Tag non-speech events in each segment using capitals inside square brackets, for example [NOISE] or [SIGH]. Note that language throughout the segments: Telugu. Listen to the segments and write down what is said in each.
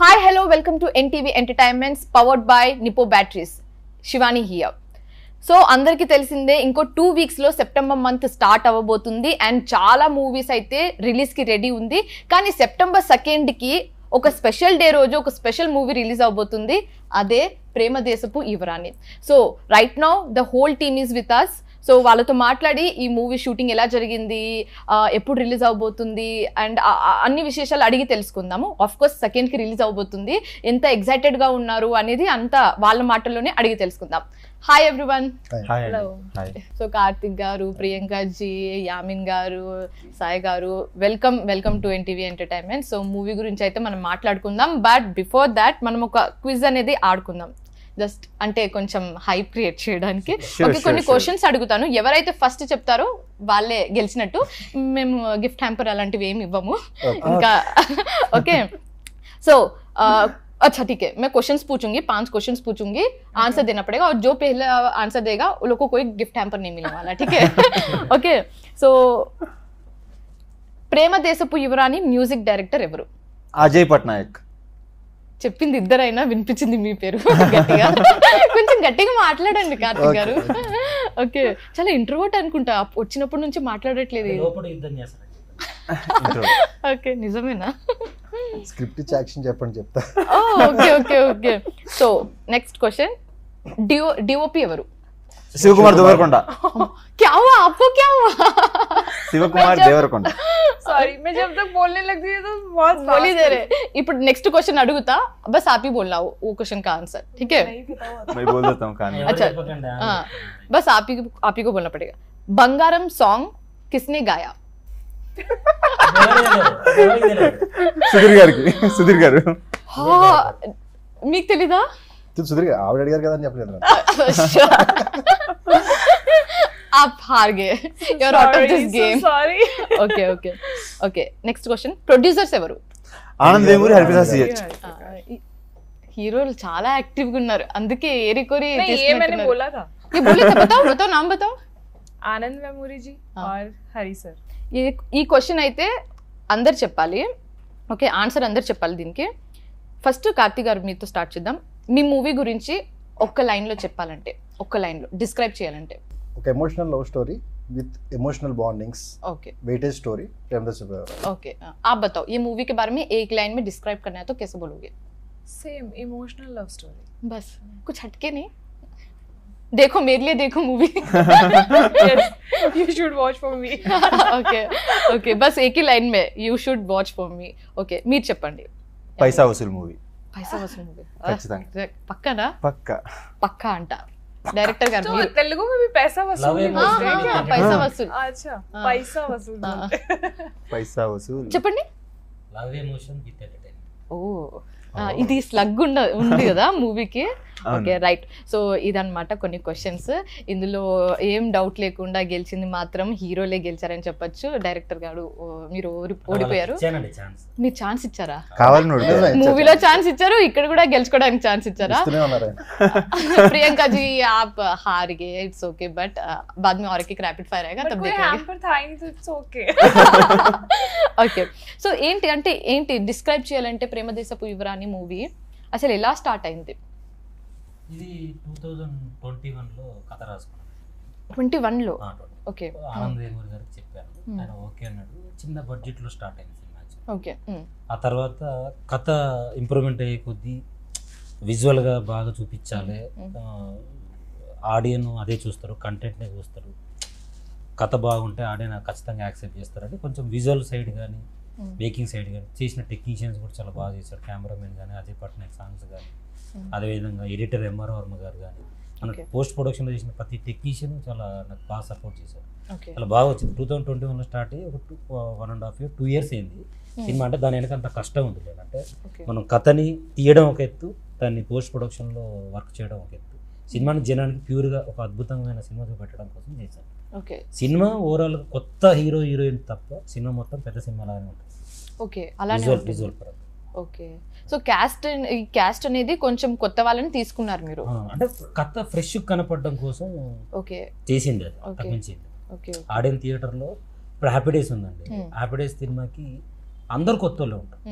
Hi hello welcome to NTV entertainments powered by Nippo batteries Shivani here so అందరికీ తెలిసిందే ఇంకో టూ వీక్స్లో సెప్టెంబర్ మంత్ స్టార్ట్ అవ్వబోతుంది అండ్ చాలా మూవీస్ అయితే రిలీజ్కి రెడీ ఉంది కానీ సెప్టెంబర్ సెకండ్కి ఒక స్పెషల్ డే రోజు ఒక స్పెషల్ మూవీ రిలీజ్ అవ్వబోతుంది అదే Prema Desapu Yuvarani so right now the whole team is with us so వాళ్ళతో మాట్లాడి ఈ మూవీ షూటింగ్ ఎలా జరిగింది ఎప్పుడు రిలీజ్ అవ్వబోతుంది అండ్ అన్ని విశేషాలు అడిగి తెలుసుకుందాము ఆఫ్ కోర్స్ సెకండ్కి రిలీజ్ అవ్వబోతుంది ఎంత ఎగ్జైటెడ్గా ఉన్నారు అనేది అంతా వాళ్ళ మాటల్లోనే అడిగి తెలుసుకుందాం హాయ్ ఎవ్రీవన్ సో కార్తిక్ గారు Priyanka G యామిన్ garu Sai garu welcome welcome to NTV entertainment so movie గురించి అయితే మనం మాట్లాడుకుందాం బట్ బిఫోర్ దాట్ మనం ఒక క్విజ్ అనేది ఆడుకుందాం జస్ట్ అంటే కొంచెం హై క్రియేట్ చేయడానికి ఓకే కొన్ని క్వశ్చన్స్ అడుగుతాను ఎవరైతే ఫస్ట్ చెప్తారో వాళ్ళే గెలిచినట్టు మేము గిఫ్ట్ హ్యాంపర్ అలాంటివి ఏమి ఇవ్వము ఇంకా ఓకే సో अच्छा ठीक है मैं क्वेश्चंस पूछूंगी पांच क्वेश्चंस पूछूंगी आंसर देना पड़ेगा और जो पहला आंसर देगा उन लोग को कोई गिफ्ट हैम्पर नहीं मिलने वाला ठीक है ओके సో ప్రేమ దేశపు యువరాని మ్యూజిక్ డైరెక్టర్ ఎవరు అజయ్ పట్నాయక్ చెప్పింది ఇద్దరైనా వినిపించింది మీ పేరు గట్టిగా కొంచెం గట్టిగా మాట్లాడండి కార్తీక్ గారు ఓకే చాలా ఇంట్రోవర్ట్ అనుకుంటా వచ్చినప్పటి నుంచి మాట్లాడట్లేదు [LAUGHS] ఓకే నిజమేనా స్క్రిప్ట్ యాక్షన్ చెప్పండి చెప్తా okay okay okay so next question DO DOP ఎవరు शिव कुमार देवरकोंडा क्या हुआ आपको क्या हुआ शिव कुमार देवरकोंडा సారీ मैं जब तक बोलने लगती है तो बहुत बोली दे रहे ఇప్పుడు నెక్స్ట్ క్వశ్చన్ అడుగుతా బస్ आप ही बोलना वो क्वेश्चन का आंसर ठीक है मैं बोल देता हूं [LAUGHS] अच्छा हां बस आप ही आप ही को बोलना पड़ेगा बंगारम सॉन्ग किसने गाया సుధీర్ గారికి సుధీర్ గారు మీకు తెలీదా సుధీర్ ఆవిడ అడిగారు కదా అని చెప్పలేదు okay okay okay next question producers ఎవరు హీరోలు చాలా యాక్టివ్ గా ఉన్నారు అందుకే ఏరి కోరి ఈ ఈ క్వశ్చన్ అయితే అందరు చెప్పాలి ఓకే ఆన్సర్ అందరు చెప్పాలి దీనికి ఫస్ట్ కార్తీ గారు మీతో స్టార్ట్ చేద్దాం మీ మూవీ గురించి ఒక్క లైన్లో చెప్పాలంటే ఒక్క లైన్లో డిస్క్రైబ్ చేయాలంటే ఒక emotional love story with emotional bondings okay weightage story story okay आप बताओ ఈ మూవీ के బారే మే ఏక్ లైన్ మే డిస్క్రైబ్ కర్నా హై తో కైసే బోలోగే సేమ్ ఎమోషనల్ లవ్ స్టోరీ బస్ కుచ్ హట్కే नहीं देखो मेरे लिए देखो movie you should watch for me okay okay बस एक ही लाइन में you should watch for me okay मीर చెప్పండి पैसा वसूल मूवी పక్కనా పక్క పక్క అంట డైరెక్టర్ గారు తెలుగు పైసా వసూల్ పైసా వసూల్ పైసా వసూల్ పైసా వసూల్ చెప్పండి లవ్ ఎమోషన్ విత్ ఓ ఇది స్లగ్ ఉండ ఉంది కదా మూవీకి ఓకే రైట్ సో ఇదనమాట కొన్ని క్వశ్చన్స్ ఇందులో ఏం డౌట్ లేకుండా గెలిచింది మాత్రం హీరోలే గెలిచారని చెప్పొచ్చు డైరెక్టర్ గారు మీరు ఓడిపోయారు మీరు ఛాన్స్ ఇచ్చారా మూవీలో ఛాన్స్ ఇచ్చారు ఇక్కడ కూడా గెలుచుకోవడానికి ఛాన్స్ ఇచ్చారా [LAUGHS] ప్రియాంక జీ आप हार ఇట్స్ ఓకే బట్ बट बाद రాపిడ్ ఫైర్ एक ఓకే ఓకే సో ఏంటి అంటే ఏంటి డిస్క్రైబ్ చేయాలంటే ప్రేమదేశపు యువరాని మూవీ అసలు ఎలా స్టార్ట్ అయింది ఇది టూ థౌజండ్ ట్వంటీ వన్లో కథ రాసుకున్నాను ట్వంటీ వన్లో ఓకే ఆనంద్ వేమూరి గారికి చెప్పాను ఆయన ఓకే అన్నాడు చిన్న బడ్జెట్లో స్టార్ట్ అయింది సినిమా ఓకే ఆ తర్వాత కథ ఇంప్రూవ్మెంట్ అయ్యే కొద్దీ విజువల్గా బాగా చూపించాలి ఆడియన్ అదే చూస్తారు కంటెంట్నే చూస్తారు కథ బాగుంటే ఆడియన్ ఖచ్చితంగా యాక్సెప్ట్ చేస్తారంటే కొంచెం విజువల్ సైడ్ కానీ మేకింగ్ సైడ్ కానీ చేసిన టెక్నీషియన్స్ కూడా చాలా బాగా చేశారు కెమెరామెన్ కానీ అజయ్ పట్నాయక్ సాంగ్స్ కానీ Hmm. అదేవిధంగా ఎడిటర్ ఎంఆర్ వర్మ గారు కానీ మన పోస్ట్ ప్రొడక్షన్లో చేసిన ప్రతి టెక్నీషియన్ చాలా నాకు బాగా సపోర్ట్ చేశారు చాలా బాగా వచ్చింది టూ థౌసండ్ ట్వంటీ వన్లో స్టార్ట్ అయ్యి ఒక two one and half year two years అయింది hmm. సినిమా అంటే దాని వెనక అంత కష్టం ఉంది లేదంటే మనం కథని తీయడం ఒక ఎత్తు దాన్ని పోస్ట్ ప్రొడక్షన్లో వర్క్ చేయడం ఒక ఎత్తు సినిమాని జనానికి ప్యూర్గా ఒక అద్భుతమైన సినిమా పెట్టడం కోసం చేశాను సినిమా ఓవరాల్ కొత్త హీరో హీరోయిన్ తప్ప సినిమా మొత్తం పెద్ద సినిమా లాగానే ఉంటుంది ఓకే ఓకే సో క్యాస్ట్ ఈ క్యాస్ట్ అనేది కొంచెం కొత్త వాళ్ళని తీసుకున్నారు మీరు అంటే కొత్త ఫ్రెష్ కనపడడం కోసం ఓకే చేసింది అది తగ్గించింది ఓకే ఆడియన్ థియేటర్లో ఇప్పుడు హ్యాపీ డేస్ ఉందండి హ్యాపీ hmm. డేస్ సినిమాకి అందరు కొత్త వాళ్ళు ఉంటారు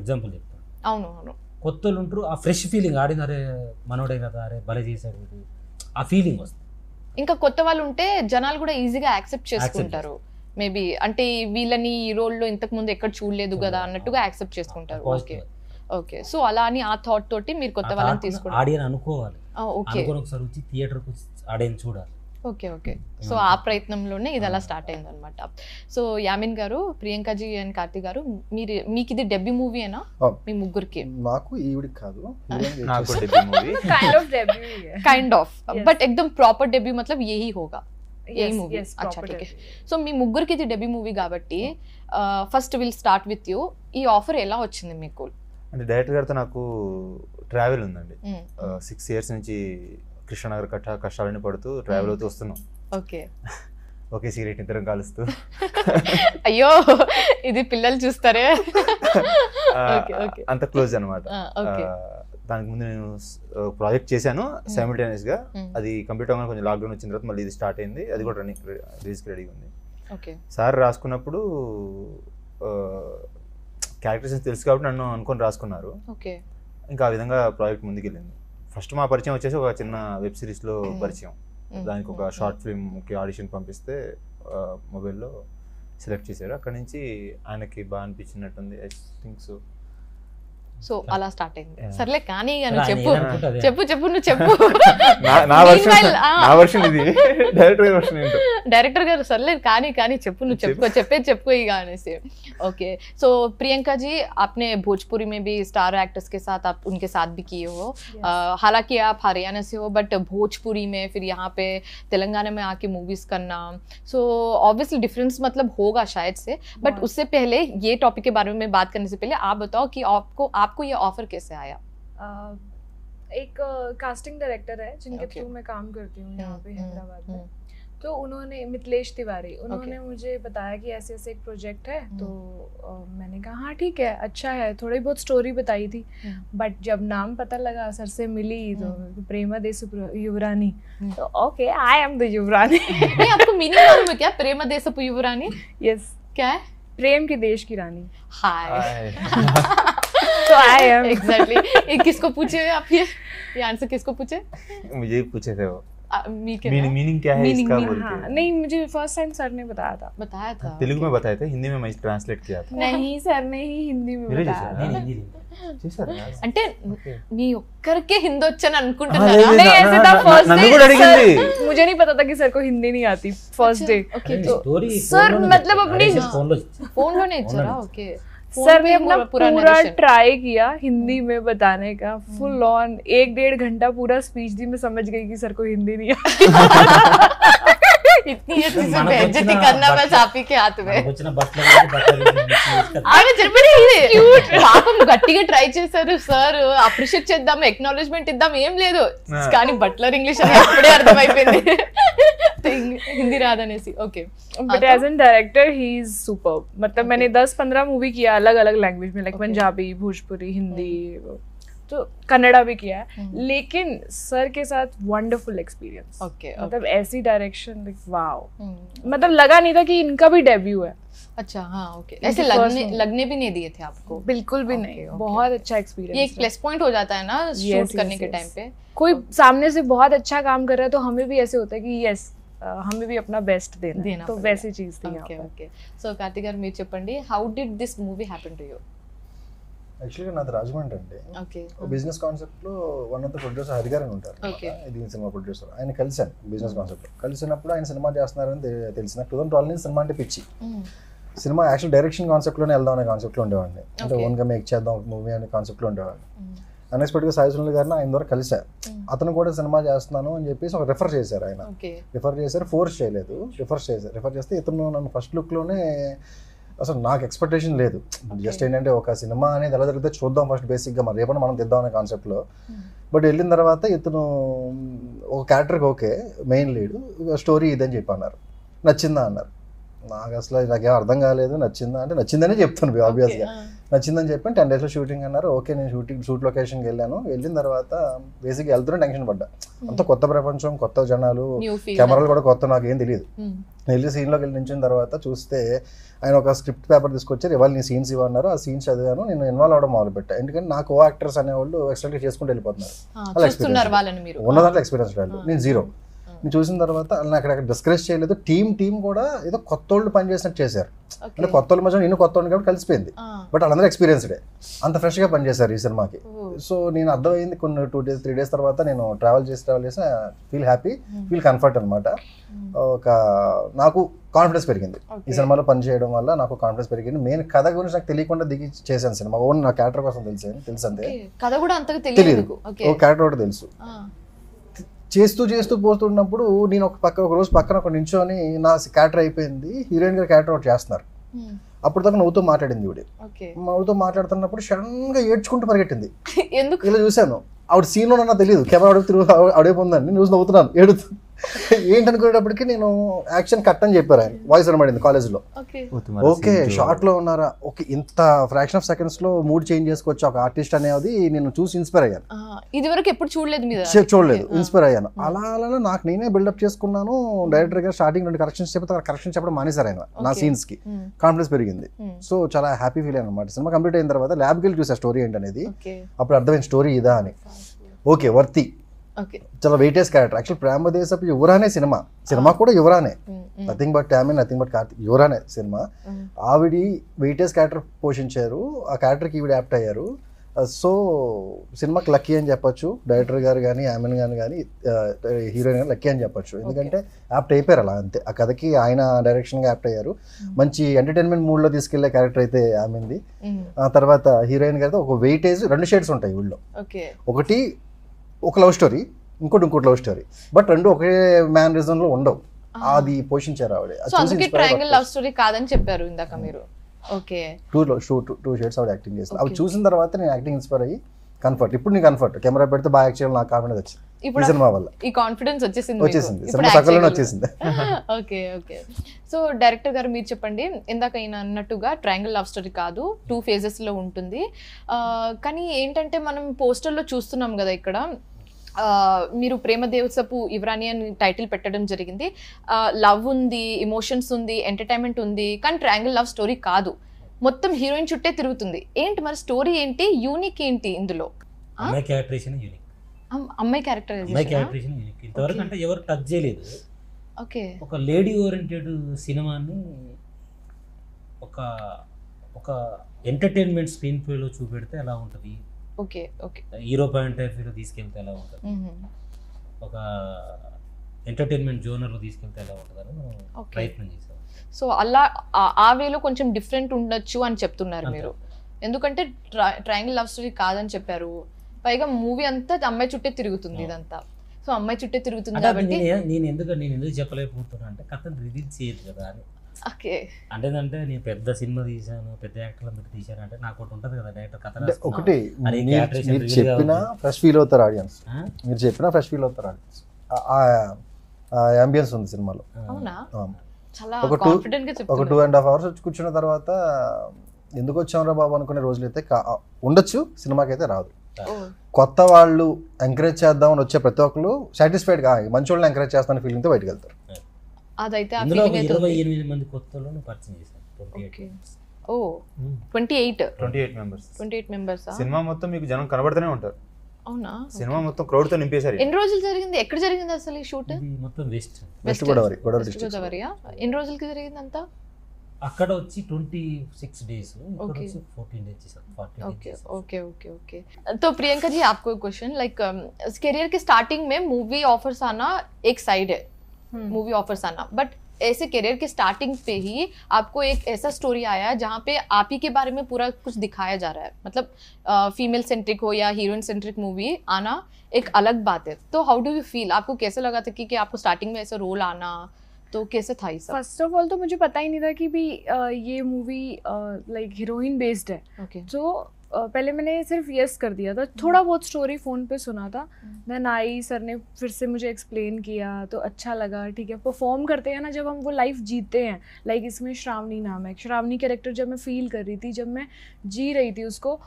ఎగ్జాంపుల్ hmm. చెప్తాను అవును అవును కొత్త వాళ్ళు ఉంటారు ఆ ఫ్రెష్ ఫీలింగ్ ఆడిన అరే మనోడే కదా అరే భలే చేశారు ఆ ఫీలింగ్ వస్తుంది ఇంకా కొత్త వాళ్ళు ఉంటే జనాలు కూడా ఈజీగా యాక్సెప్ట్ చేసుకుంటారు మేబీ అంటే వీళ్ళని ఈ రోల్లో ఇంతకు ముందు ఎక్కడ చూడలేదు కదా అన్నట్టుగా యాక్సెప్ట్ చేసుకుంటారు ఓకే ఓకే సో అలా అని ఆ థాట్ తోటి మీరు కొత్త వాళ్ళని తీసుకుంటారు ఆడియన్ అనుకోవాలి ఓకే ఒకసారి వచ్చి థియేటర్కి ఆడియన్ చూడాలి ఓకే ఓకే సో ఆ ప్రయత్నంలోనే ఇది అలా స్టార్ట్ అయింది అనమాట సో యామిన్ గారు జీ అండ్ కార్తీ గారు మీరు మీకు ఇది డెబ్యూ మూవీ ఏనా మీ ముగ్గురికి నాకు ఈవిడి కాదు kind of kind of but ఎక్దమ్ ప్రాపర్ డెబ్యూ మతలబ్ యహీ హోగా ఏ మూవీ అచ్చా సో మీ ముగ్గురికి ఇది డెబ్యూ మూవీ కాబట్టి first will start with you ఈ ఆఫర్ ఎలా వచ్చింది మీకు అంటే డైరెక్టర్ గారితో నాకు ట్రావెల్ ఉందండి సిక్స్ ఇయర్స్ నుంచి కృష్ణనగర్ కట్ట కష్టాలని పడుతూ ట్రావెల్ అవుతూ వస్తున్నాం ఓకే [LAUGHS] ఒకే సిగరెట్ ఇద్దరం కాలుస్తూ [LAUGHS] అయ్యో ఇది పిల్లలు చూస్తారే [LAUGHS] అంత క్లోజ్ అనమాట దానికి ముందు నేను ప్రాజెక్ట్ చేశాను గా అది కంప్లీట్ అవ్వగానే కొంచెం లాక్డౌన్ వచ్చిన తర్వాత మళ్ళీ ఇది స్టార్ట్ అయింది అది కూడా రన్నింగ్ రిలీజ్కి రెడీగా ఉంది సార్ రాసుకున్నప్పుడు క్యారెక్టర్స్ తెలుసు కాబట్టి నన్ను అనుకొని రాసుకున్నారు ఇంకా ఆ విధంగా ప్రాజెక్ట్ ముందుకెళ్ళింది ఫస్ట్ మా పరిచయం వచ్చేసి ఒక చిన్న వెబ్ సిరీస్లో పరిచయం దానికి ఒక షార్ట్ ఫిల్మ్కి ఆడిషన్ పంపిస్తే మొబైల్లో సెలెక్ట్ చేశారు అక్కడ నుంచి ఆయనకి బాగా అనిపించినట్టుంది ఐ థింక్ సో సో అలా స్టార్ట్ అయింది సర్లే కానీ నువ్వు చెప్పు చెప్పు చెప్పు నువ్వు చెప్పు డైరెక్టర్ గారు సర్లే కానీ కానీ చెప్పు నువ్వు చెప్పుకో చెప్పే చెప్పు ఇక అనేసి ఓకే సో प्रियंका जी आपने भोजपुरी में भी स्टार एक्टर्स के साथ आप उनके साथ भी किए हो yes. हालांकि आप हरियाणा से हो बट भोजपुरी में फिर यहाँ पे तेलंगाना में आके मूवीज करना सो ऑब्वियसली डिफरेंस मतलब होगा शायद से बट उससे पहले ये टॉपिक के बारे में बात करने से पहले आप बताओ कि आपको आप आपको ये ऑफर कैसे आया एक कास्टिंग डायरेक्टर है जिनके थ्रू मैं काम करती हूँ यहाँ हम्म, पे हैदराबाद हम्म, में हम्म। तो उन्होंने मिथिलेश तिवारी उन्होंने okay. मुझे बताया कि ऐसे ऐसे एक प्रोजेक्ट है तो uh, मैंने कहा हाँ ठीक है अच्छा है थोड़ी बहुत स्टोरी बताई थी बट जब नाम पता लगा सर से मिली तो प्रेमा दे युवरानी तो okay I am the Yuvarani [LAUGHS] नहीं आपको मीनिंग मालूम क्या प्रेमा दे युवरानी यस क्या है प्रेम के देश की रानी हाय [LAUGHS] आई एम एग्जैक्टली किसको पूछे आप ये ये आंसर किसको पूछे मुझे पूछे थे वो मीनिंग मीनिंग क्या है इसका बोल के हाँ, नहीं मुझे फर्स्ट टाइम सर ने बताया था बताया था हाँ, तेलुगु में बताया था हिंदी में मैं ट्रांसलेट किया था नहीं सर ने ही हिंदी में बताया था అంటే మీ ఒక్కరికే హిందీ వచ్చని అనుకుంటున్నారా నేను ऐसे था फर्स्ट डे मुझे नहीं पता था कि सर को हिंदी नहीं आती फर्स्ट अच्छा, डे तो सर मतलब अपनी फोन लो चला ओके सर ने अपना पूरा ट्राई किया हिंदी हम्म। में बताने का फुल हम्म। ऑन एक डेढ़ घंटा पूरा स्पीच दी मैं समझ गई कि सर को हिंदी नहीं आती [LAUGHS] [LAUGHS] ఇట్నీ ఎక్సెస్సివ్ బిహేవియరింగ్ కర్నా బస్ ఆఫీ కే హాత్ మే బట్లర్ నే బస్ లగాడి బట్లర్ ఐ వెర్ జెమెరీ క్యూట్ బాబ గట్టిగా ట్రై చేసారు సర్ అప్రషియేట్ చేద్దాం ఎగ్నోలెజ్మెంట్ ఇద్దాం ఎం లేదు కానీ బట్లర్ ఇంగ్లీష్ అట్లాడే అర్థం అయిపోయింది థింగ్ హిందీ రాదనేసి okay but as an director he is superb మత్లబ్నే 10 15 మూవీ కియా అలగ్ అలగ్ లాంగ్వేజ్ మే లైక్ పంజాబీ Bhojpuri హిందీ तो कन्नड़ा भी किया है हम्म। लेकिन सर के साथ वंडरफुल एक्सपीरियंस ओके मतलब ऐसी डायरेक्शन हम्म। वाओ मतलब लगा नहीं था कि इनका भी डेब्यू है अच्छा हाँ ओके ऐसे लगने लगने भी नहीं दिए थे आपको बिल्कुल भी okay, नहीं okay. बहुत अच्छा एक्सपीरियंस ये एक प्लस पॉइंट हो जाता है ना शूट करने yes, के टाइम पे कोई okay. सामने से बहुत अच्छा काम कर रहा है तो हमें भी ऐसे होता है कि यस हमें भी अपना बेस्ट देना, देना तो वैसी चीज थी ओके ओके सो कार्तिक चपंडी how did this movie happen to you యాక్చువల్గా నాది రాజమండ్రి అండి బిజినెస్ లో వన్ ఆఫ్ ద ప్రొడ్యూసర్ హరిగారు అని ఉంటారు ఇది సినిమా ప్రొడ్యూసర్ ఆయన కలిశాను బిజినెస్ కాన్సెప్ట్ కలిసినప్పుడు ఆయన సినిమా చేస్తున్నారని తెలిసిన టూ థౌసండ్ ట్వెల్వ్ నుంచి సినిమా అంటే పిచ్చి సినిమా యాక్చువల్ డైరెక్షన్ కాన్సెప్ట్ లోనే వెళ్దాం అనే కాన్సెప్ట్లో ఉండేవాడిని అంటే ఓన్గా మేక్ చేద్దాం మూవీ అనే కాన్సెప్ట్లో ఉండేవాడిని గా సాయి సునీల్ గారిని ఆయన ద్వారా కలిశారు అతను కూడా సినిమా చేస్తున్నాను అని చెప్పేసి ఒక రిఫర్ చేశారు ఆయన రిఫర్ చేశారు ఫోర్స్ చేయలేదు రిఫర్ చేశారు రిఫర్ చేస్తే ఇతను నన్ను ఫస్ట్ లోనే అసలు నాకు ఎక్స్పెక్టేషన్ లేదు జస్ట్ ఏంటంటే ఒక సినిమా అనేది ఎలా జరిగితే చూద్దాం ఫస్ట్ బేసిక్గా మరి రేపటి మనం తెద్దాం అనే కాన్సెప్ట్లో బట్ hmm. వెళ్ళిన తర్వాత ఇతను ఒక క్యారెక్టర్కి ఓకే మెయిన్ లీడ్ స్టోరీ ఇదని చెప్పి అన్నారు నచ్చిందా అన్నారు నాకు అసలు నాకేం అర్థం కాలేదు నచ్చిందా అంటే నచ్చిందనే చెప్తాను ఆబ్వియస్గా నచ్చిందని చెప్పి టెన్ డేస్లో షూటింగ్ అన్నారు ఓకే నేను షూటింగ్ షూట్ లొకేషన్కి వెళ్ళాను వెళ్ళిన తర్వాత బేసిక్గా వెళ్తూనే టెన్షన్ పడ్డా hmm. అంత కొత్త ప్రపంచం కొత్త జనాలు కెమెరాలు కూడా కొత్త నాకు ఏం తెలియదు hmm. వెళ్ళి సీన్లోకి వెళ్ళి నించిన తర్వాత చూస్తే ఆయన ఒక స్క్రిప్ట్ పేపర్ తీసుకొచ్చారు ఇవాళ నీ సీన్స్ ఇవ్వన్నారు ఆ సీన్స్ చదివాను నేను ఇన్వాల్వ్ అవడం మొదలు పెట్టాను ఎందుకంటే నాకు ఓ యాక్టర్స్ అనేవాళ్ళు ఎక్స్ట్రాక్ట్ చేసుకుంటూ వెళ్ళిపోతున్నారు ఉన్నదాంట్లో ఎక్స్పీరియన్స్ వాళ్ళు నేను జీరో నేను చూసిన తర్వాత నాకు అక్కడ డిస్కరేజ్ చేయలేదు టీం టీం కూడా ఏదో కొత్త వాళ్ళు పనిచేసినట్టు చేశారు అంటే కొత్త వాళ్ళు మధ్య నేను కొత్త వాళ్ళు కాబట్టి కలిసిపోయింది బట్ వాళ్ళందరూ ఎక్స్పీరియన్స్డే అంత ఫ్రెష్గా పనిచేశారు ఈ సినిమాకి సో నేను అర్థమైంది కొన్ని టూ డేస్ త్రీ డేస్ తర్వాత నేను ట్రావెల్ చేసి ట్రావెల్ చేసిన ఫీల్ హ్యాపీ ఫీల్ కంఫర్ట్ అనమాట ఒక నాకు కాన్ఫిడెన్స్ పెరిగింది ఈ సినిమాలో పనిచేయడం వల్ల నాకు కాన్ఫిడెన్స్ పెరిగింది మెయిన్ కథ గురించి నాకు తెలియకుండా దిగి చేశాను సినిమా ఓన్ నా క్యారెక్టర్ కోసం తెలిసాను తెలుసు అంతే కథ కూడా అంతగా తెలియదు ఓ క్యారెక్టర్ కూడా తెలుసు చేస్తూ చేస్తూ పోతున్నప్పుడు నేను ఒక పక్క ఒక రోజు పక్కన ఒక నించోని నా క్యారెక్టర్ అయిపోయింది హీరోయిన్ గారు క్యారెక్టర్ ఒకటి చేస్తున్నారు అప్పుడు దాకా నవ్వుతో మాట్లాడింది ఇవిడే నవ్వుతో మాట్లాడుతున్నప్పుడు షడన్గా ఏడ్చుకుంటూ పరిగెట్టింది ఎందుకు ఇలా చూశాను ఆవిడ సీన్ లో తెలియదు కెమెరా తిరుగు ఆవిడేపు ఉందండి న్యూస్ నవ్వుతున్నాను ఏడుతు [LAUGHS] ఏంటనుకునేటప్పటికి నేను యాక్షన్ కట్ అని చెప్పారు ఆయన వాయిస్ అనబడింది కాలేజ్లో ఓకే షార్ట్లో ఉన్నారా ఓకే ఇంత ఫ్రాక్షన్ ఆఫ్ సెకండ్స్లో మూడ్ చేంజ్ చేసుకోవచ్చు ఒక ఆర్టిస్ట్ అనేది నేను చూసి ఇన్స్పైర్ అయ్యాను ఇది వరకు ఎప్పుడు చూడలేదు మీద చూడలేదు ఇన్స్పైర్ అయ్యాను అలా అలా నాకు నేనే బిల్డప్ చేసుకున్నాను డైరెక్టర్ గా స్టార్టింగ్ రెండు కరెక్షన్స్ చెప్తే కరెక్షన్ చెప్పడం మానేశారు ఆయన నా సీన్స్ కి కాన్ఫిడెన్స్ పెరిగింది సో చాలా హ్యాపీ ఫీల్ అయ్యాను అనమాట సినిమా కంప్లీట్ అయిన తర్వాత ల్యాబ్ వెళ్ళి చూసా స్టోరీ ఏంటనేది అప్పుడు అర్థమైన స్టోరీ ఇదా అని ఓకే వర్తి చాలా weightage character actual Premadesapu Yuvarani సినిమా సినిమా కూడా Yuvarani nothing but Tommy nothing but Karthik Yuvarani సినిమా ఆవిడ వెయిటేజ్ క్యారెక్టర్ పోషించారు ఆ క్యారెక్టర్కి ఈవిడ యాప్ట్ అయ్యారు సో సినిమాకి లక్కీ అని చెప్పొచ్చు డైరెక్టర్ గారు కానీ ఆమెన్ గారు కానీ హీరోయిన్ కానీ లక్కీ అని చెప్పొచ్చు ఎందుకంటే యాప్ట్ అయిపోయారు అలా అంతే ఆ కథకి ఆయన డైరెక్షన్గా యాప్ట్ అయ్యారు hmm. మంచి ఎంటర్టైన్మెంట్ మూడ్లో తీసుకెళ్లే క్యారెక్టర్ అయితే ఆమెంది hmm. ఆ తర్వాత హీరోయిన్ గారితో ఒక వెయిటేజ్ రెండు షేడ్స్ ఉంటాయి వీళ్ళు ఒకటి ఒక లవ్ స్టోరీ ఇంకోటి ఇంకోటి లవ్ స్టోరీ బట్ రెండు ఒకే మ్యాన్ రీజన్లో ఉండవు ah. అది పోషించారు ఆవిడ ట్రయాంగిల్ లవ్ స్టోరీ కాదని చెప్పారు ఇందాక hmm. మీరు ఓకే టూలో షూ టూ టూ షేడ్స్ ఆవిడ యాక్టింగ్ చేస్తుంది అవి చూసిన తర్వాత నేను యాక్టింగ్ ఇన్స్పైర్ అయ్యి కంఫర్ట్ ఇప్పుడు నీ కంఫర్ట్ కెమెరా పెడితే బాగా యాక్ట్ చేయాలి నాకు కాన్ఫిడెన్స్ వచ్చింది ఇప్పుడు సినిమా వల్ల ఈ కాన్ఫిడెన్స్ వచ్చేసింది వచ్చేసింది సకలంలో వచ్చేసింది [LAUGHS] ఓకే ఓకే సో డైరెక్టర్ గారు మీరు చెప్పండి ఇందాక ఈయన అన్నట్టుగా ట్రయాంగిల్ లవ్ స్టోరీ కాదు టూ ఫేజెస్లో ఉంటుంది కానీ ఏంటంటే మనం పోస్టర్లో చూస్తున్నాం కదా ఇక్కడ మీరు ప్రేమ దేవసపు ఇవ్రానియన్ టైటిల్ పెట్టడం జరిగింది లవ్ ఉంది ఇమోషన్స్ ఉంది ఎంటర్టైన్మెంట్ ఉంది కానీ ట్రాంగిల్ లవ్ స్టోరీ కాదు మొత్తం హీరోయిన్ చుట్టే తిరుగుతుంది ఏంటి మరి స్టోరీ ఏంటి యూనిక్ ఏంటి ఇందులో అమ్మాయి అమ్మాయి క్యారెక్టర్ యూనిక్ ఇంతవరకు అంటే ఎవరు టచ్ చేయలేదు ఓకే ఒక లేడీ ఓరియంటెడ్ సినిమాని ఒక ఒక ఎంటర్టైన్మెంట్ స్క్రీన్ ప్లేలో చూపెడితే ఎలా ఉంటుంది okay okay hero point of వ్యూలో తీసుకెళ్తే ఎలా ఉంటుంది ఒక ఎంటర్టైన్మెంట్ జోనర్లో తీసుకెళ్తే ఎలా ఉంటుంది అని ప్రయత్నం చేసాం సో అలా ఆ వేలో కొంచెం డిఫరెంట్ ఉండొచ్చు అని చెప్తున్నారు మీరు ఎందుకంటే ట్రయాంగిల్ లవ్ స్టోరీ కాదని చెప్పారు పైగా మూవీ అంతా అమ్మాయి చుట్టే తిరుగుతుంది ఇదంతా సో అమ్మాయి చుట్టే తిరుగుతుంది కాబట్టి నేను ఎందుకు నేను ఎందుకు చెప్పలేకపోతున్నా అంటే కథను రిలీజ్ చేయదు కదా అని అంటే అంటే నేను పెద్ద సినిమా తీశాను పెద్ద యాక్టర్లు అందరికి తీశాను అంటే నాకు ఒకటి ఉంటుంది కదా డైరెక్టర్ కథ ఒకటి మీరు చెప్పిన ఫ్రెష్ ఫీల్ అవుతారు ఆడియన్స్ మీరు చెప్పిన ఫ్రెష్ ఫీల్ అవుతారు ఆడియన్స్ అంబియన్స్ ఉంది సినిమాలో ఒక టూ ఒక టూ అండ్ హాఫ్ అవర్స్ కూర్చున్న తర్వాత ఎందుకు వచ్చాంరా బాబు అనుకునే రోజులు రోజులైతే ఉండొచ్చు సినిమాకి అయితే రాదు కొత్త వాళ్ళు ఎంకరేజ్ చేద్దామని వచ్చే ప్రతి ఒక్కరు సాటిస్ఫైడ్గా కా మంచి వాళ్ళని ఎంకరేజ్ చేస్తాను ఫీలింగ్తో బయటకు వెళ్తారు అదైతే ఇరవై ఎనిమిది మంది కొత్తలో పరిచయం చేశాను ఓ twenty eight twenty eight members twenty eight members సినిమా మొత్తం మీకు జనం కనబడుతూనే ఉంటారు అవునా సినిమా మొత్తం క్రౌడ్ తో నింపేశారు ఎన్ని రోజులు జరిగింది ఎక్కడ జరిగింది అసలు ఈ షూట్ మొత్తం వెస్ట్ వెస్ట్ గోదావరి గోదావరి గోదావరియా ఎన్ని రోజులకి జరిగింది అంత అక్కడ వచ్చి twenty six days days okay okay okay तो प्रियंका जी आपको क्वेश्चन క్వశ్చన్ లైక్ के కి స్టార్టింగ్ మే మూవీ ఆఫర్స్ ఆనా ఎక్ సైడ్ मूवी ऑफर्स आना बट ऐसे करियर के स्टार्टिंग पे ही आपको एक ऐसा स्टोरी आया है जहाँ पे आप ही के बारे में पूरा कुछ दिखाया जा रहा है मतलब फीमेल सेंट्रिक हो या हीरोइन सेंट्रिक मूवी आना एक अलग बात है तो हाउ डू यू फील आपको कैसे लगा था कि, कि आपको स्टार्टिंग में ऐसा रोल आना तो कैसे था ये सब फर्स्ट ऑफ ऑल तो मुझे पता ही नहीं था कि भी ये मूवी लाइक हीरोइन बेस्ड है ओके okay. तो पहले मैंने सिर्फ यस कर दिया था थोड़ा बहुत स्टोरी फ़ोन पे सुना था देन आई सर ने फिर से मुझे एक्सप्लेन किया तो अच्छा लगा ठीक है परफॉर्म करते हैं ना जब हम वो लाइफ जीते हैं लाइक इसमें श्रावणी नाम है श्रावणी कैरेक्टर जब मैं फील कर रही थी जब मैं जी रही थी उसको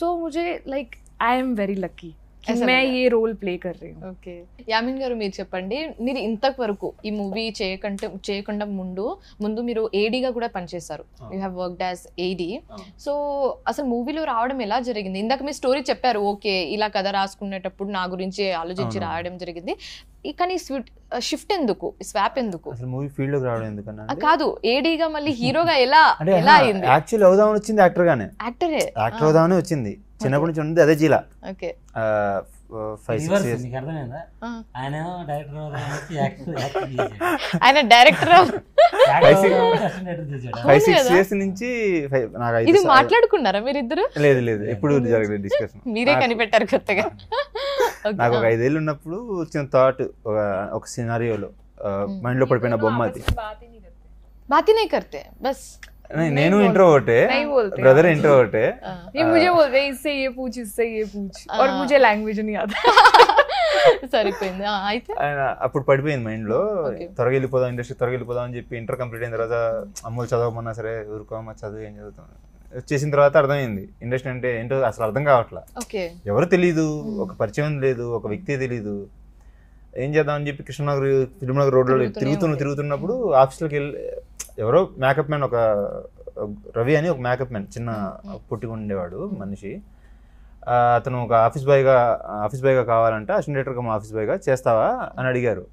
तो मुझे like I am very lucky मैं ये రోల్ ప్లే కర్ ఓకే యామిన్ గారు మీరు చెప్పండి మీరు ఇంతకు వరకు ఈ మూవీ చేయకంటే చేయకుండా ముందు ముందు మీరు ఏడీగా కూడా పనిచేశారు you have work as AD so అసలు మూవీలో రావడం ఎలా జరిగింది ఇందాక మీరు స్టోరీ చెప్పారు ఓకే ఇలా కథ రాసుకునేటప్పుడు నా గురించి ఆలోచించి రాయడం జరిగింది కానీ షిఫ్ట్ ఎందుకు స్వాప్ ఎందుకు అసలు మూవీ ఫీల్డ్ లోకి రావడం ఎందుకు కాదు ఏడీగా మళ్ళీ హీరోగా ఎలా ఎలా అయింది యాక్చువల్ అవుదామని వచ్చింది యాక్టర్ గానే యాక్టరే యాక్టర్ అవుదామని వచ్చింది చిన్నప్పటి నుంచి ఉండేది అదే జీలా ఓకే ఆయన డైరెక్టర్ నాకు లేదు లేదు ఎప్పుడు మీరే కనిపెట్టారు నాకు ఒక ఉన్నప్పుడు చిన్న థాట్ ఒక సినారియోలో లో పడిపోయిన బొమ్మ అది బాతినే కర్తే బస్ नहीं नैनू इंट्रोवर्ट है नहीं बोलते ब्रदर इंट्रोवर्ट है ये मुझे बोलते इससे ये पूछ इससे ये पूछ और मुझे लैंग्वेज नहीं आता సరిపోయింది [LAUGHS] అయితే అప్పుడు పడిపోయింది మైండ్ లో త్వరగా వెళ్ళిపోదాం ఇండస్ట్రీ త్వరగా వెళ్ళిపోదాం అని చెప్పి ఇంటర్ కంప్లీట్ అయిన తర్వాత అమ్ములు చదవమన్నా సరే ఊరుకోమా చదువు ఏం చదువుతాం వచ్చేసిన తర్వాత అర్థమైంది ఇండస్ట్రీ అంటే ఏంటో అసలు అర్థం కావట్లే ఎవరు తెలియదు hmm. ఒక పరిచయం లేదు ఒక వ్యక్తి తెలియదు ఏం చేద్దామని చెప్పి కృష్ణనగర్ ఫిల్మ్ నగర్ రోడ్లో తిరుగుతున్న తిరుగుతున్నప్పుడు hmm. ఆఫీస్లోకి వెళ్ళి ఎవరో మేకప్ మ్యాన్ ఒక రవి అని ఒక మేకప్ మ్యాన్ చిన్న hmm. పుట్టి ఉండేవాడు మనిషి అతను ఒక ఆఫీస్ బాయ్గా ఆఫీస్ బాయ్గా కావాలంటే అసిస్టెంట్ డైరెక్టర్గా మా ఆఫీస్ బాయ్గా చేస్తావా అని అడిగారు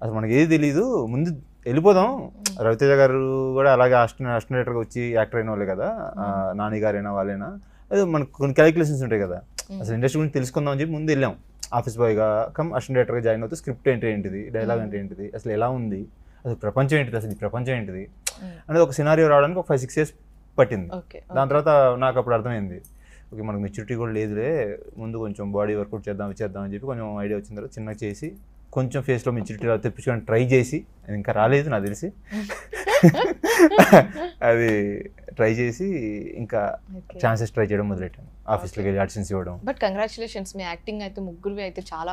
అసలు మనకి ఏది తెలియదు ముందు వెళ్ళిపోదాం hmm. రవితేజ గారు కూడా అలాగే అసిస్టెంట్ అసిస్టెంట్ డైరెక్టర్గా వచ్చి యాక్టర్ అయిన వాళ్ళే కదా hmm. నాని గారైనా వాళ్ళైనా అదే మనకు కొన్ని క్యాలిక్యులేషన్స్ ఉంటాయి కదా అసలు ఇండస్ట్రీ గురించి తెలుసుకుందాం అని చెప్పి ముందు వెళ్ళాం ఆఫీస్ బాయ్గా కమ్ అసిస్టెంట్ డైరెక్టర్గా జాయిన్ అవుతూ స్క్రిప్ట్ ఏంటి ఏంటిది డైలాగ్ అంటే ఏంటిది అసలు ఎలా ఉంది అసలు ప్రపంచం ఏంటిది అసలు ఈ ప్రపంచం ఏంటిది Hmm. అనేది ఒక సినారియో రావడానికి ఒక ఫైవ్ సిక్స్ ఇయర్స్ పట్టింది దాని తర్వాత నాకు అప్పుడు అర్థమైంది ఓకే మనకు మెచ్యూరిటీ కూడా లేదులే ముందు కొంచెం బాడీ వర్కౌట్ చేద్దాం చేద్దాం అని చెప్పి కొంచెం ఐడియా వచ్చిన తర్వాత చిన్నగా చేసి కొంచెం ఫేస్లో మెచ్యూరిటీ తెప్పించుకొని ట్రై చేసి ఇంకా రాలేదు నాకు తెలిసి [LAUGHS] అది ట్రై చేసి ఇంకా ఛాన్సెస్ ట్రై చేయడం మొదలెట్టాను ఆఫీస్లోకి వెళ్ళి ఆడిషన్స్ ఇవ్వడం బట్ కంగ్రాచులేషన్స్ మీ యాక్టింగ్ అయితే ముగ్గురు అయితే చాలా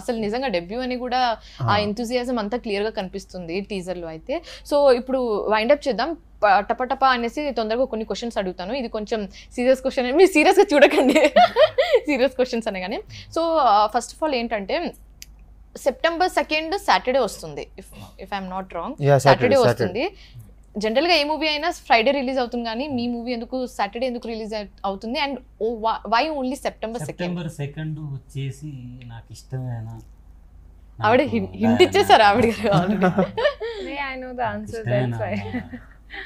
అసలు నిజంగా డెబ్యూ అని కూడా ఆ ఎంతూజియాజం అంతా క్లియర్గా కనిపిస్తుంది టీజర్లో అయితే సో ఇప్పుడు వైండప్ చేద్దాం టపటప అనేసి తొందరగా కొన్ని క్వశ్చన్స్ అడుగుతాను ఇది కొంచెం సీరియస్ క్వశ్చన్ మీరు సీరియస్గా చూడకండి సీరియస్ క్వశ్చన్స్ అనే కానీ సో ఫస్ట్ ఆఫ్ ఆల్ ఏంటంటే సెప్టెంబర్ సెకండ్ సాటర్డే వస్తుంది if if I'm not wrong Saturday వస్తుంది జనరల్గా ఏ మూవీ అయినా ఫ్రైడే రిలీజ్ అవుతుంది కానీ మీ మూవీ ఎందుకు సాటర్డే ఎందుకు రిలీజ్ అవుతుంది and why only September September second వచ్చేసి నాకు ఇష్టమైన ఆవిడ హింట్ ఇచ్చేసారు ఆవిడ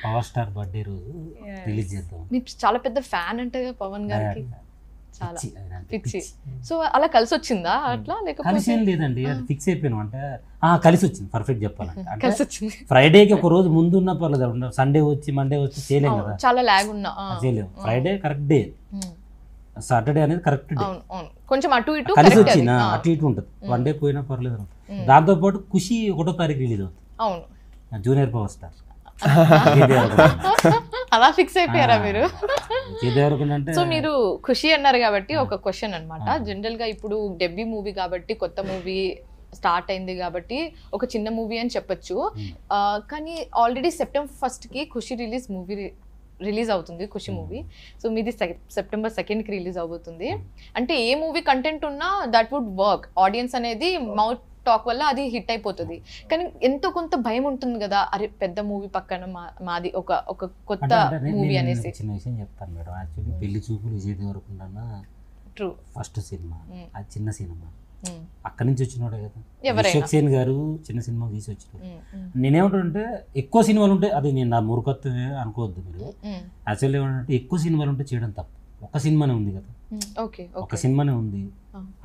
పవర్ స్టార్ బర్త్డే రోజు రిలీజ్ చేద్దాం మీరు చాలా పెద్ద ఫ్యాన్ అంటే పవన్ గారికి సో అలా కలిసి వచ్చిందా అట్లా కలిసి ఏం లేదండి అది ఫిక్స్ అయిపోయాను అంటే కలిసి వచ్చింది పర్ఫెక్ట్ చెప్పాలంటే [LAUGHS] కలిసి వచ్చింది ఫ్రైడేకి ఒక రోజు ముందు ఉన్న పర్లేదు సండే వచ్చి మండే వచ్చి చేయలేము కదా చాలా లాగ్ ఉన్నా చేయలేము ఫ్రైడే కరెక్ట్ డే సాటర్డే అనేది కరెక్ట్ డే కొంచెం అటు ఇటు కలిసి వచ్చిన అటు ఇటు ఉంటుంది వన్ డే పోయినా పర్లేదు దాంతో పాటు ఖుషి ఒకటో తారీఖు రిలీజ్ అవుతుంది అవును జూనియర్ పవర్ స్టార్ అలా ఫిక్స్ అయిపోయారా మీరు సో మీరు ఖుషి అన్నారు కాబట్టి ఒక క్వశ్చన్ అనమాట జనరల్ గా ఇప్పుడు డెబ్బీ మూవీ కాబట్టి కొత్త మూవీ స్టార్ట్ అయింది కాబట్టి ఒక చిన్న మూవీ అని చెప్పొచ్చు కానీ ఆల్రెడీ సెప్టెంబర్ ఫస్ట్ కి ఖుషి రిలీజ్ మూవీ రిలీజ్ అవుతుంది ఖుషి మూవీ సో మీది సెప్టెంబర్ సెకండ్ కి రిలీజ్ అవుతుంది అంటే ఏ మూవీ కంటెంట్ ఉన్నా దట్ వుడ్ వర్క్ ఆడియన్స్ అనేది మౌత్ టాక్ వల్ల అది హిట్ అయిపోతుంది కానీ ఎంతో కొంత భయం ఉంటుంది కదా అరే పెద్ద మూవీ పక్కన మాది ఒక ఒక కొత్త మూవీ అనేసి చిన్న విషయం చెప్తాను madam actually Pelli Choopulu Vijay Deverakonda true first సినిమా అది చిన్న సినిమా అక్కడి నుంచి వచ్చినాడు కదా అశోక్ గారు చిన్న సినిమా తీసి వచ్చినాడు నేనేమంటే ఎక్కువ సినిమాలు ఉంటే అది నేను నా మురుకత్తు అనుకోవద్దు మీరు యాక్చువల్లీ ఏమంటే ఎక్కువ సినిమాలు ఉంటే చేయడం తప్పు ఒక సినిమానే ఉంది కదా ఒక సినిమానే ఉంది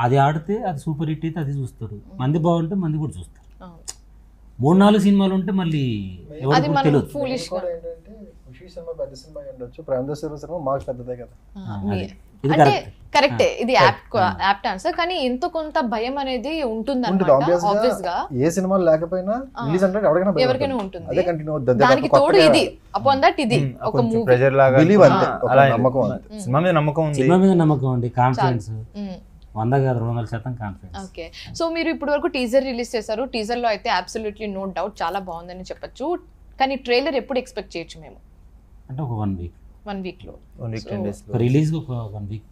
అది ఆడితే అది సూపర్ హిట్ అయితే అది చూస్తారు మంది బాగుంటే మంది కూడా చూస్తారు మూడు నాలుగు సినిమాలు ఉంటే మళ్ళీ ఎవరు తెలియదు సినిమా పెద్ద సినిమా ఉండొచ్చు సినిమా మాకు పెద్దదే కదా అంటే కరెక్టే ఇది యాప్ట్ ఆన్సర్ hmm. కానీ ఎంత కొంత భయం అనేది ఉంటుంది ఆబ్వియస్ గా ఏ లేకపోయినా రిలీజ్ అంటే ఎవరికైనా ఎవరికైనా ఉంటుంది అదే కంటిన్యూ దానికి తోడు ఇది అపాన్ దట్ ఇది hmm, ఒక మూవీ ప్రెజర్ లాగా బిలీవ్ అంతే ఒక నమ్మకం hmm. అంతే సినిమా మీద నమ్మకం ఉంది సినిమా మీద నమ్మకం ఉంది కాన్ఫిడెన్స్ వంద కాదు రెండు వందల శాతం కాన్ఫిడెన్స్ ఓకే సో మీరు ఇప్పటి వరకు టీజర్ రిలీజ్ చేశారు టీజర్ లో అయితే అబ్సల్యూట్లీ నో డౌట్ చాలా బాగుందని చెప్పొచ్చు కానీ ట్రైలర్ ఎప్పుడు ఎక్స్పెక్ట్ చేయొచ్చు మేము అంటే ఒక వన్ వీక్ వన్ వీక్లో వీక్ టెన్ రిలీజ్ ఒక one week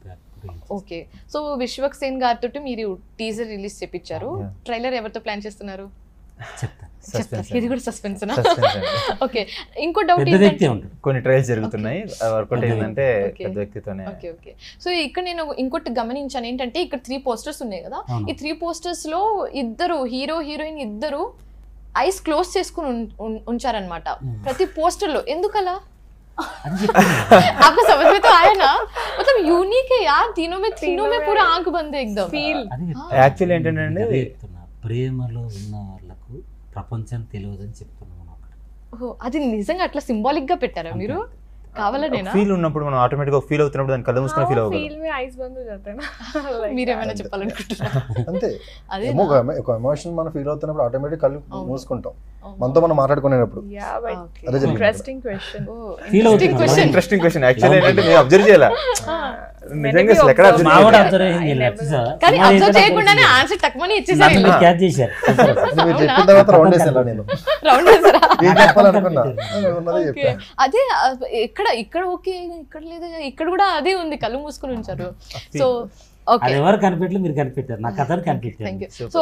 okay so Vishwak Sen గారితో మీరు టీజర్ రిలీజ్ చెప్పించారు ట్రైలర్ ఎవరితో ప్లాన్ చేస్తున్నారు ఇది కూడా సస్పెన్స్ ఓకే ఇంకో డౌట్ కొన్ని ట్రయల్స్ జరుగుతున్నాయి ఏంటంటే పెద్ద వ్యక్తితోనే ఓకే ఓకే సో ఇక్కడ నేను ఇంకోటి గమనించాను ఏంటంటే ఇక్కడ త్రీ పోస్టర్స్ ఉన్నాయి కదా ఈ త్రీ పోస్టర్స్ లో ఇద్దరు హీరో హీరోయిన్ ఇద్దరు ఐస్ క్లోజ్ చేసుకుని ఉంచారనమాట hmm. ప్రతి పోస్టర్ లో ఎందుకలా आपको समझ में तो आया ना मतलब यूनिक है यार तीनों में तीनों में पूरा आंख बंद है एकदम ఫీల్ యాక్చువల్లీ ఏంటంటే ప్రేమలో ఉన్న వాళ్ళకు ప్రపంచం తెలియదని చెప్తున్నాం ఓ అది నిజంగా అట్లా సింబాలిక్ గా పెట్టారా మీరు కావాలనేనా ఫీల్ ఉన్నప్పుడు మనం ఆటోమేటిక్ గా ఫీల్ అవుతున్నప్పుడు దాని కళ్ళు మూసుకొని ఫీల్ అవ్వాలి ఫీల్ మే ఐస్ మీరేమైనా చెప్పాలనుకుంటున్నారా అంతే ఒక ఎమోషన్ మనం ఫీల్ అవుతున్నప్పుడు ఆటోమేటిక్ కళ్ళు మూసుకుంటాం Oh. మనతో మనం మాట్లాడుకునేటప్పుడు interesting question interesting question actually ఏంటంటే అబ్జర్వ్ ఎక్కడ కానీ ఆన్సర్ రౌండ్ అదే ఇక్కడ ఇక్కడ ఓకే ఇక్కడ లేదు ఇక్కడ కూడా అదే ఉంది కళ్ళు మూసుకుని ఉంచారు సో ఎవరు కనిపెట్టలేదు మీరు కనిపెట్టారు నా కథను కనిపెట్టారు సో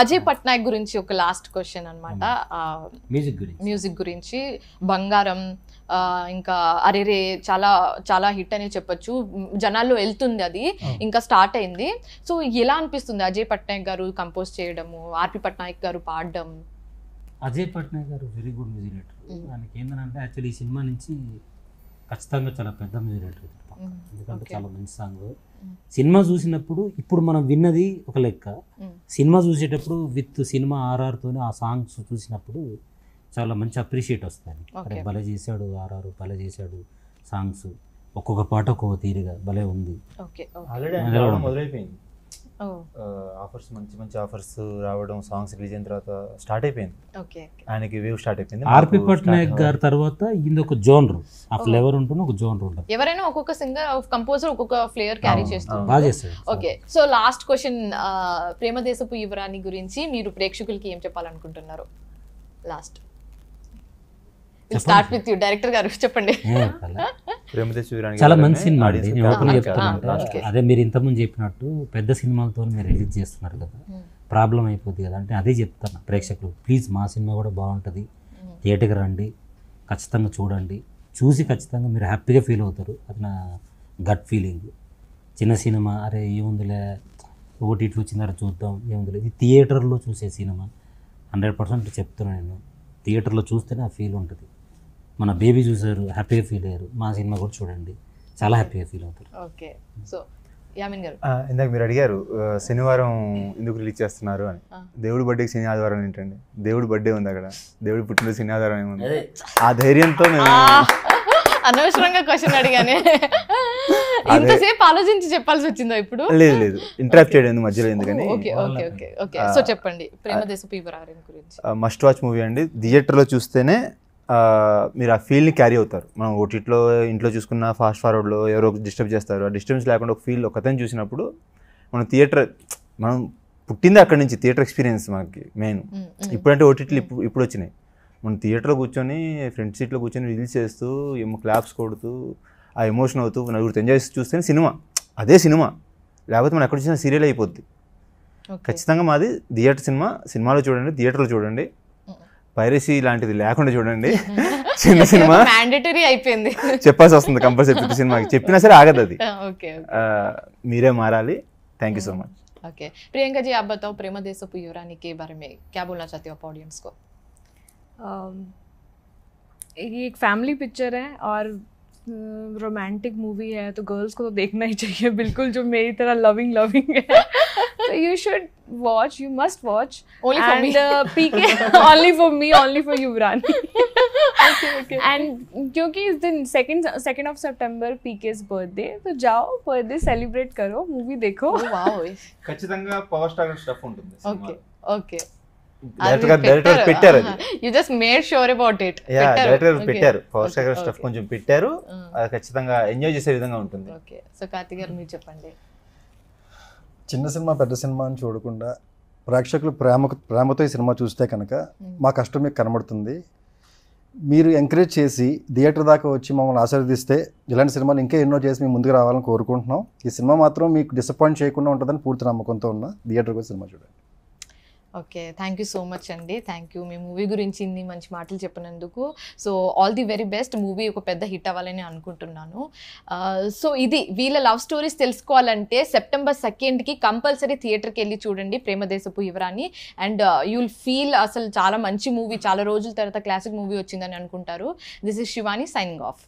అజయ్ పట్నాయక్ గురించి ఒక లాస్ట్ క్వశ్చన్ అనమాట మ్యూజిక్ గురించి మ్యూజిక్ గురించి బంగారం ఇంకా అరేరే చాలా చాలా హిట్ అనే చెప్పొచ్చు జనాల్లో వెళ్తుంది అది ఇంకా స్టార్ట్ అయింది సో ఎలా అనిపిస్తుంది అజయ్ పట్నాయక్ గారు కంపోజ్ చేయడము ఆర్పి పట్నాయక్ గారు పాడడం అజయ్ పట్నాయక్ గారు వెరీ గుడ్ మ్యూజిక్ డైరెక్టర్ ఆయనకి ఏంటంటే యాక్చువల్లీ ఈ సినిమా నుంచి ఖచ్చితంగా చాలా పెద్ద మ్యూజిక్ డైరెక్టర్ ఎందుకంటే చాలా మంచి సాంగ్ సినిమా చూసినప్పుడు ఇప్పుడు మనం విన్నది ఒక లెక్క సినిమా చూసేటప్పుడు విత్ సినిమా ఆర్ఆర్తోనే ఆ సాంగ్స్ చూసినప్పుడు చాలా మంచి అప్రిషియేట్ వస్తుంది అరే భలే చేశాడు ఆర్ఆర్ భలే చేశాడు సాంగ్స్ ఒక్కొక్క పాట ఒక్కొక్క తీరుగా భలే ఉంది ఆఫర్స్ మంచి మంచి ఆఫర్స్ రావడం సాంగ్స్ రిలీజ్ అయిన తర్వాత స్టార్ట్ అయిపోయింది ఆయనకి వేవ్ స్టార్ట్ అయిపోయింది ఆర్పి పట్నాయక్ గారి తర్వాత ఇది ఒక జోన్ ఆ ఫ్లేవర్ ఉంటుంది ఒక జోన్ ఉంటుంది ఎవరైనా ఒక్కొక్క సింగర్ కంపోజర్ ఒక్కొక్క ఫ్లేవర్ క్యారీ చేస్తారు బాగా చేస్తారు okay so last question Prema Desapu గురించి మీరు ప్రేక్షకులకి ఏం చెప్పాలనుకుంటున్నారు last start with you director garu చెప్పండి [LAUGHS] hmm. చాలా మంచి సినిమా అండి నేను ఓపెన్ చెప్తాను అదే మీరు ఇంతకుముందు చెప్పినట్టు పెద్ద సినిమాలతో మీరు రిలీజ్ చేస్తున్నారు కదా hmm. ప్రాబ్లం అయిపోద్ది కదా అంటే అదే చెప్తాను ప్రేక్షకులు ప్లీజ్ మా సినిమా కూడా బాగుంటుంది థియేటర్కి hmm. రండి ఖచ్చితంగా చూడండి చూసి ఖచ్చితంగా మీరు హ్యాపీగా ఫీల్ అవుతారు అది నా గట్ ఫీలింగ్ చిన్న సినిమా అరే ఏముందిలే ఓటీట్లు వచ్చిన తర్వాత చూద్దాం ఏముందిలే ఇది థియేటర్లో చూసే సినిమా హండ్రెడ్ పర్సెంట్ చెప్తున్నాను నేను థియేటర్లో చూస్తేనే ఆ ఫీల్ ఉంటుంది మన బేబీ చూసారు హ్యాపీగా ఫీల్ అయ్యారు మా సినిమా కూడా చూడండి చాలా హ్యాపీగా ఫీల్ అవుతారు ఓకే సో యామిన్ గారు ఇందాక మీరు అడిగారు శనివారం ఎందుకు రిలీజ్ చేస్తున్నారు అని దేవుడి బర్త్డేకి శని ఆదివారం ఏంటండి దేవుడి బర్త్డే ఉంది అక్కడ దేవుడి పుట్టిన శని ఆదివారం ఏముంది ఆ ధైర్యంతో మేము అనవసరంగా క్వశ్చన్ అడిగానే ఇంతసేపు ఆలోచించి చెప్పాల్సి వచ్చిందా ఇప్పుడు లేదు లేదు ఇంటరాక్ట్ చేయడం మధ్యలో ఎందుకని okay okay okay okay so చెప్పండి ప్రేమ దేశ పీవరారం గురించి మస్ట్ వాచ్ మూవీ అండి థియేటర్ లో చూస్తేనే మీరు ఆ ఫీల్ని క్యారీ అవుతారు మనం ఓటీట్లో ఇంట్లో చూసుకున్న ఫాస్ట్ ఫార్వర్డ్లో ఎవరో డిస్టర్బ్ చేస్తారు ఆ డిస్టర్బెన్స్ లేకుండా ఒక ఫీల్ ఒకతని చూసినప్పుడు మనం థియేటర్ మనం పుట్టింది అక్కడి నుంచి థియేటర్ ఎక్స్పీరియన్స్ మనకి మెయిన్ ఇప్పుడంటే ఓటీటీలు ఇప్పుడు ఇప్పుడు వచ్చినాయి మనం థియేటర్లో కూర్చొని ఫ్రంట్ సీట్లో కూర్చొని రిలీజ్ చేస్తూ ఏమో క్లాప్స్ కొడుతూ ఆ ఎమోషన్ అవుతూ నలుగురితో ఎంజాయ్ చేస్తూ చూస్తే సినిమా అదే సినిమా లేకపోతే మనం ఎక్కడ చూసినా సీరియల్ అయిపోద్ది ఖచ్చితంగా మాది థియేటర్ సినిమా సినిమాలో చూడండి థియేటర్లో చూడండి పైరసీ లాంటిది లేకుండా చూడండి [LAUGHS] చిన్న సినిమా మ్యాండేటరీ అయిపోయింది చెప్పాల్సి వస్తుంది కంపల్సరీ ప్రతి సినిమాకి చెప్పినా సరే ఆగదు అది మీరే మారాలి thank you so much okay Priyanka ji आप ప్రేమ దేశపు యువరానికి బరమే క్యాబుల్ నా में ఒక बोलना चाहते हो आप ऑडियंस रोमांटिक मूवी है तो गर्ल्स को तो देखना ही चाहिए बिल्कुल जो मेरी तरह लविंग लविंग है so you should watch you must watch only for and, me uh, pk only for me only for yuvrani okay okay and kyunki is the second second of september pk's birthday so jao birthday celebrate karo movie dekho oh wow kachithanga power star stuff untundi okay okay పెట్టారు [LAUGHS] కొంచెం పెట్టారు uh. అది ఖచ్చితంగా ఎంజాయ్ చేసే విధంగా ఉంటుంది చిన్న సినిమా పెద్ద సినిమా అని చూడకుండా ప్రేక్షకులు ప్రేమ ప్రేమతో ఈ సినిమా చూస్తే కనుక hmm. మా కష్టం మీకు కనబడుతుంది మీరు ఎంకరేజ్ చేసి థియేటర్ దాకా వచ్చి మమ్మల్ని ఆశీర్వదిస్తే ఇలాంటి సినిమాలు ఇంకా ఎన్నో చేసి మేము ముందుకు రావాలని కోరుకుంటున్నాం ఈ సినిమా మాత్రం మీకు డిసప్పాయింట్ చేయకుండా ఉంటుందని పూర్తి నమ్మకంతో ఉన్న థియేటర్కి సినిమా చూడండి okay thank you so much అండి థ్యాంక్ యూ మీ మూవీ గురించి ఇన్ని మంచి మాటలు చెప్పినందుకు so all the very best movie ఒక పెద్ద హిట్ అవ్వాలని అనుకుంటున్నాను సో uh, ఇది వీళ్ళ లవ్ స్టోరీస్ తెలుసుకోవాలంటే సెప్టెంబర్ సెకండ్కి కంపల్సరీ థియేటర్కి వెళ్ళి చూడండి Premadesapu Yuvarani and you uh, will feel అసలు చాలా మంచి మూవీ చాలా రోజుల తర్వాత క్లాసిక్ మూవీ వచ్చిందని అనుకుంటారు this is Shivani signing of